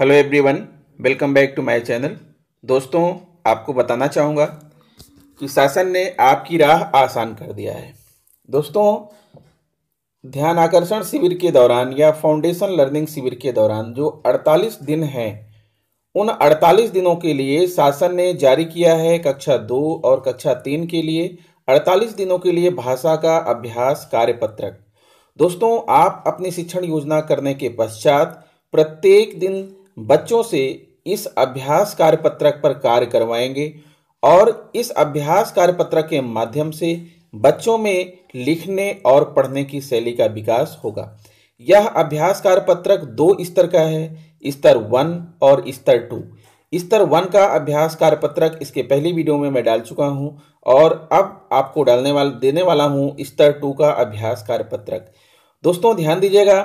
hello everyone welcome back to my channel दोस्तों आपको बताना चाहूँगा कि शासन ने आपकी राह आसान कर दिया है दोस्तों ध्यान आकर्षण शिविर के दौरान या फाउंडेशन लर्निंग शिविर के दौरान जो 48 दिन हैं उन 48 दिनों के लिए शासन ने जारी किया है कक्षा दो और कक्षा तीन के लिए 48 दिनों के लिए भाषा का अभ्यास कार्यपत्रक दोस्तों आप अपनी शिक्षण योजना करने के पश्चात प्रत्येक दिन बच्चों से इस अभ्यास कार्यपत्रक पर कार्य करवाएंगे और इस अभ्यास कार्यपत्रक के माध्यम से बच्चों में लिखने और पढ़ने की शैली का विकास होगा यह अभ्यास कार्यपत्रक दो स्तर का है स्तर वन और स्तर टू स्तर वन का अभ्यास कार्यपत्रक इसके पहली वीडियो में मैं डाल चुका हूँ और अब आपको डालने वाला देने वाला हूँ स्तर टू का अभ्यास कार्यपत्रक दोस्तों ध्यान दीजिएगा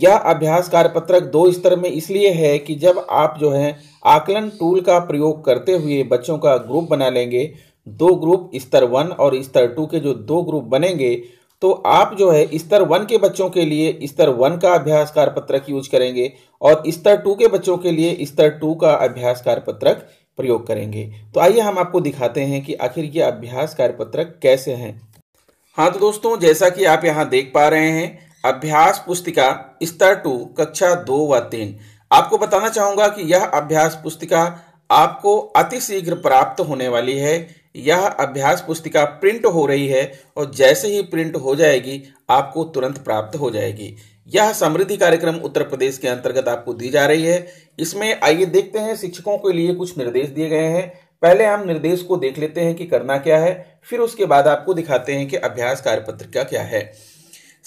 यह अभ्यास कार्यपत्रक दो स्तर में इसलिए है कि जब आप जो है आकलन टूल का प्रयोग करते हुए बच्चों का ग्रुप बना लेंगे दो ग्रुप स्तर वन और स्तर टू के जो दो ग्रुप बनेंगे तो आप जो है स्तर वन के बच्चों के लिए स्तर वन का अभ्यास कार्यपत्रक यूज करेंगे और स्तर टू के बच्चों के लिए स्तर टू का अभ्यास कार्यपत्रक प्रयोग करेंगे तो आइए हम आपको दिखाते हैं कि आखिर ये अभ्यास कार्यपत्रक कैसे हैं हाँ तो दोस्तों जैसा कि आप यहाँ देख पा रहे हैं अभ्यास पुस्तिका स्तर टू कक्षा दो व तीन आपको बताना चाहूंगा कि यह अभ्यास पुस्तिका आपको अतिशीघ्र प्राप्त होने वाली है यह अभ्यास पुस्तिका प्रिंट हो रही है और जैसे ही प्रिंट हो जाएगी आपको तुरंत प्राप्त हो जाएगी यह समृद्धि कार्यक्रम उत्तर प्रदेश के अंतर्गत आपको दी जा रही है इसमें आइए देखते हैं शिक्षकों के लिए कुछ निर्देश दिए गए हैं पहले हम निर्देश को देख लेते हैं कि करना क्या है फिर उसके बाद आपको दिखाते हैं कि अभ्यास कार्य पत्रिका क्या है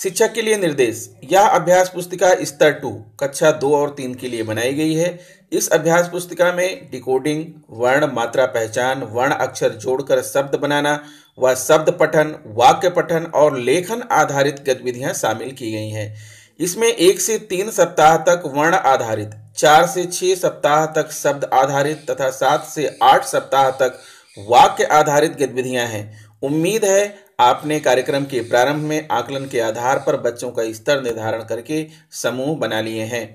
शिक्षक के लिए निर्देश यह अभ्यास पुस्तिका स्तर टू कक्षा दो और तीन के लिए बनाई गई है इस अभ्यास पुस्तिका में डिकोडिंग वर्ण मात्रा पहचान वर्ण अक्षर जोड़कर शब्द बनाना व शब्द पठन वाक्य पठन और लेखन आधारित गतिविधियां शामिल की गई हैं इसमें एक से तीन सप्ताह तक वर्ण आधारित चार से छह सप्ताह तक शब्द आधारित तथा सात से आठ सप्ताह तक वाक्य आधारित गतिविधियां हैं उम्मीद है आपने कार्यक्रम के प्रारंभ में आकलन के आधार पर बच्चों का स्तर निर्धारण करके समूह बना लिए हैं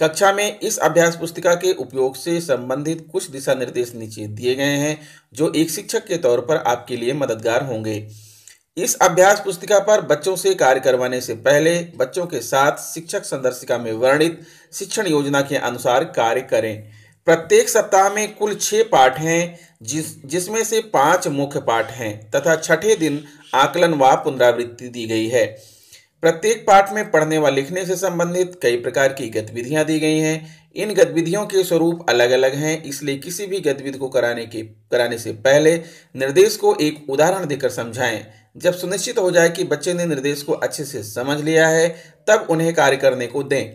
कक्षा में इस अभ्यास पुस्तिका के उपयोग से संबंधित कुछ दिशा निर्देश नीचे दिए गए हैं जो एक शिक्षक के तौर पर आपके लिए मददगार होंगे इस अभ्यास पुस्तिका पर बच्चों से कार्य करवाने से पहले बच्चों के साथ शिक्षक संदर्शिका में वर्णित शिक्षण योजना के अनुसार कार्य करें प्रत्येक सप्ताह में कुल छः पाठ हैं जिस जिसमें से पांच मुख्य पाठ हैं तथा छठे दिन आकलन व पुनरावृत्ति दी गई है प्रत्येक पाठ में पढ़ने व लिखने से संबंधित कई प्रकार की गतिविधियां दी गई हैं इन गतिविधियों के स्वरूप अलग अलग हैं इसलिए किसी भी गतिविधि को कराने के कराने से पहले निर्देश को एक उदाहरण देकर समझाएं जब सुनिश्चित हो जाए कि बच्चे ने निर्देश को अच्छे से समझ लिया है तब उन्हें कार्य करने को दें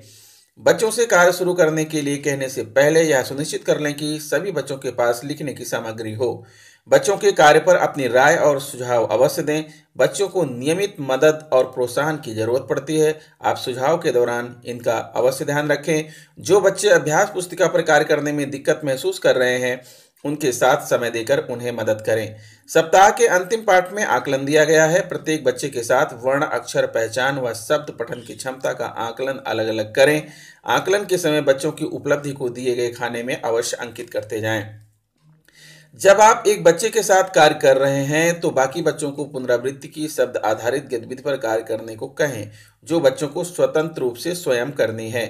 बच्चों से कार्य शुरू करने के लिए कहने से पहले यह सुनिश्चित कर लें कि सभी बच्चों के पास लिखने की सामग्री हो बच्चों के कार्य पर अपनी राय और सुझाव अवश्य दें बच्चों को नियमित मदद और प्रोत्साहन की जरूरत पड़ती है आप सुझाव के दौरान इनका अवश्य ध्यान रखें जो बच्चे अभ्यास पुस्तिका पर कार्य करने में दिक्कत महसूस कर रहे हैं उनके साथ समय देकर उन्हें मदद करें सप्ताह के अंतिम पाठ में आकलन दिया गया है प्रत्येक बच्चे के साथ वर्ण अक्षर पहचान व शब्द पठन की क्षमता का आकलन अलग अलग करें आकलन के समय बच्चों की उपलब्धि को दिए गए खाने में अवश्य अंकित करते जाएं जब आप एक बच्चे के साथ कार्य कर रहे हैं तो बाकी बच्चों को पुनरावृत्ति की शब्द आधारित गतिविधि पर कार्य करने को कहें जो बच्चों को स्वतंत्र रूप से स्वयं करनी है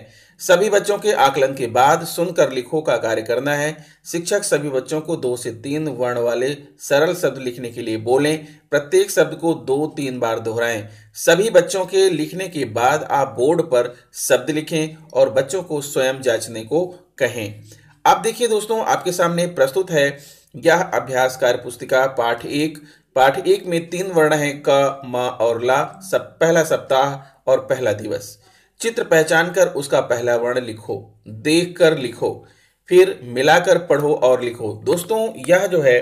सभी बच्चों के आकलन के बाद सुनकर लिखो का कार्य करना है शिक्षक सभी बच्चों को दो से तीन वर्ण वाले सरल शब्द लिखने के लिए बोलें प्रत्येक शब्द को दो तीन बार दोहराएं सभी बच्चों के लिखने के बाद आप बोर्ड पर शब्द लिखें और बच्चों को स्वयं जांचने को कहें अब देखिए दोस्तों आपके सामने प्रस्तुत है यह अभ्यास कार्य पुस्तिका पाठ एक पाठ एक में तीन वर्ण है क म और ला सब पहला सप्ताह और पहला दिवस चित्र पहचान कर उसका पहला वर्ण लिखो देख कर लिखो फिर मिलाकर पढ़ो और लिखो दोस्तों यह जो है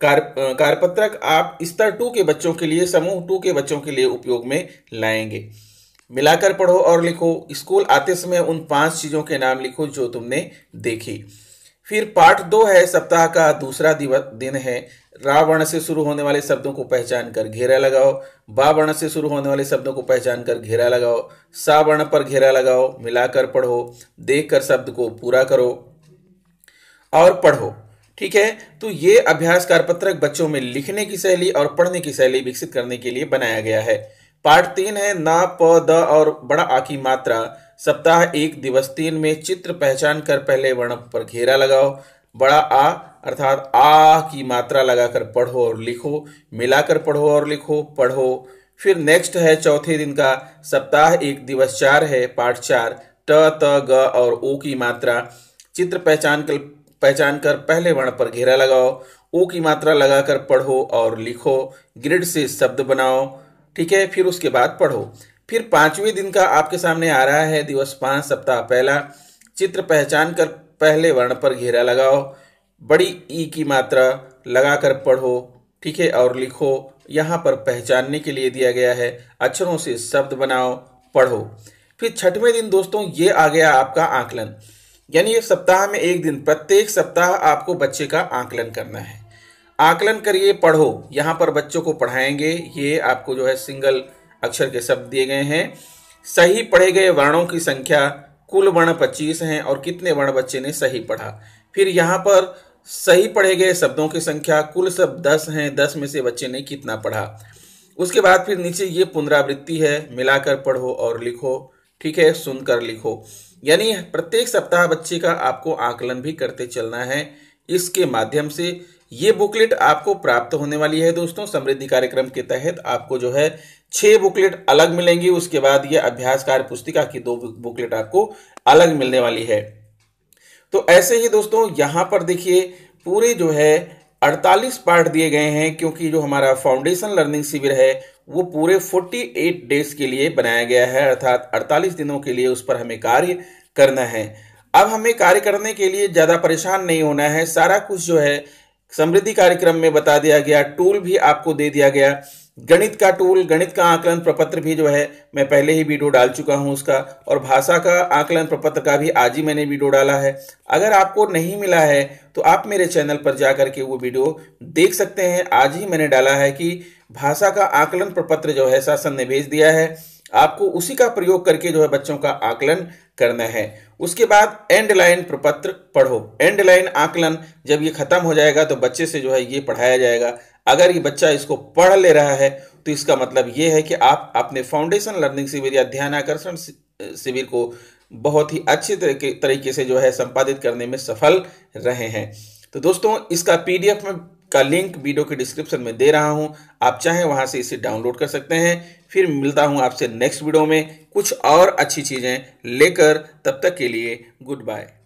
कार कार्यपत्रक आप स्तर टू के बच्चों के लिए समूह टू के बच्चों के लिए उपयोग में लाएंगे मिलाकर पढ़ो और लिखो स्कूल आते समय उन पांच चीजों के नाम लिखो जो तुमने देखी फिर पाठ दो है सप्ताह का दूसरा दिन है रा वर्ण से शुरू होने वाले शब्दों को पहचान कर घेरा लगाओ बा वर्ण से शुरू होने वाले शब्दों को पहचान कर घेरा लगाओ सा वर्ण पर घेरा लगाओ मिलाकर पढ़ो देख कर शब्द को पूरा करो और पढ़ो ठीक है तो ये अभ्यास कारपत्रक बच्चों में लिखने की शैली और पढ़ने की शैली विकसित करने के लिए बनाया गया है पार्ट तीन है ना प द और बड़ा आ की मात्रा सप्ताह एक दिवस तीन में चित्र पहचान कर पहले वर्ण पर घेरा लगाओ बड़ा आ अर्थात आ की मात्रा लगाकर पढ़ो और लिखो मिलाकर पढ़ो और लिखो पढ़ो फिर नेक्स्ट है चौथे दिन का सप्ताह एक दिवस चार है पार्ट चार ट त ग और ओ की मात्रा चित्र पहचान कर पहचान कर पहले वर्ण पर घेरा लगाओ ओ की मात्रा लगाकर पढ़ो और लिखो ग्रिड से शब्द बनाओ ठीक है फिर उसके बाद पढ़ो फिर पांचवें दिन का आपके सामने आ रहा है दिवस पाँच सप्ताह पहला चित्र पहचान कर पहले वर्ण पर घेरा लगाओ बड़ी ई की मात्रा लगाकर पढ़ो ठीक है और लिखो यहाँ पर पहचानने के लिए दिया गया है अक्षरों से शब्द बनाओ पढ़ो फिर छठवें दिन दोस्तों ये आ गया आपका आंकलन यानी एक सप्ताह में एक दिन प्रत्येक सप्ताह आपको बच्चे का आंकलन करना है आकलन करिए पढ़ो यहाँ पर बच्चों को पढ़ाएंगे ये आपको जो है सिंगल अक्षर के शब्द दिए गए हैं सही पढ़े गए वर्णों की संख्या कुल वर्ण पच्चीस हैं और कितने वर्ण बच्चे ने सही पढ़ा फिर यहाँ पर सही पढ़े गए शब्दों की संख्या कुल शब्द दस हैं दस में से बच्चे ने कितना पढ़ा उसके बाद फिर नीचे ये पुनरावृत्ति है मिलाकर पढ़ो और लिखो ठीक है सुनकर लिखो यानी प्रत्येक सप्ताह बच्चे का आपको आकलन भी करते चलना है इसके माध्यम से ये बुकलेट आपको प्राप्त होने वाली है दोस्तों समृद्धि कार्यक्रम के तहत आपको जो है छह बुकलेट अलग मिलेंगी उसके बाद ये अभ्यास कार्य पुस्तिका की दो बुकलेट आपको अलग मिलने वाली है तो ऐसे ही दोस्तों यहां पर देखिए पूरे जो है 48 पार्ट दिए गए हैं क्योंकि जो हमारा फाउंडेशन लर्निंग शिविर है वो पूरे 48 डेज के लिए बनाया गया है अर्थात 48 दिनों के लिए उस पर हमें कार्य करना है अब हमें कार्य करने के लिए ज़्यादा परेशान नहीं होना है सारा कुछ जो है समृद्धि कार्यक्रम में बता दिया गया टूल भी आपको दे दिया गया गणित का टूल गणित का आकलन प्रपत्र भी जो है मैं पहले ही वीडियो डाल चुका हूं उसका और भाषा का आकलन प्रपत्र का भी आज ही मैंने वीडियो डाला है अगर आपको नहीं मिला है तो आप मेरे चैनल पर जाकर के वो वीडियो देख सकते हैं आज ही मैंने डाला है कि भाषा का आकलन प्रपत्र जो है शासन ने भेज दिया है आपको उसी का प्रयोग करके जो है बच्चों का आकलन करना है उसके बाद एंड लाइन प्रपत्र पढ़ो एंड लाइन आकलन जब ये खत्म हो जाएगा तो बच्चे से जो है ये पढ़ाया जाएगा अगर ये बच्चा इसको पढ़ ले रहा है तो इसका मतलब ये है कि आप अपने फाउंडेशन लर्निंग शिविर या ध्यान आकर्षण शिविर को बहुत ही अच्छे तरीके तरीके से जो है संपादित करने में सफल रहे हैं तो दोस्तों इसका पीडीएफ में का लिंक वीडियो के डिस्क्रिप्शन में दे रहा हूं आप चाहें वहां से इसे डाउनलोड कर सकते हैं फिर मिलता हूं आपसे नेक्स्ट वीडियो में कुछ और अच्छी चीज़ें लेकर तब तक के लिए गुड बाय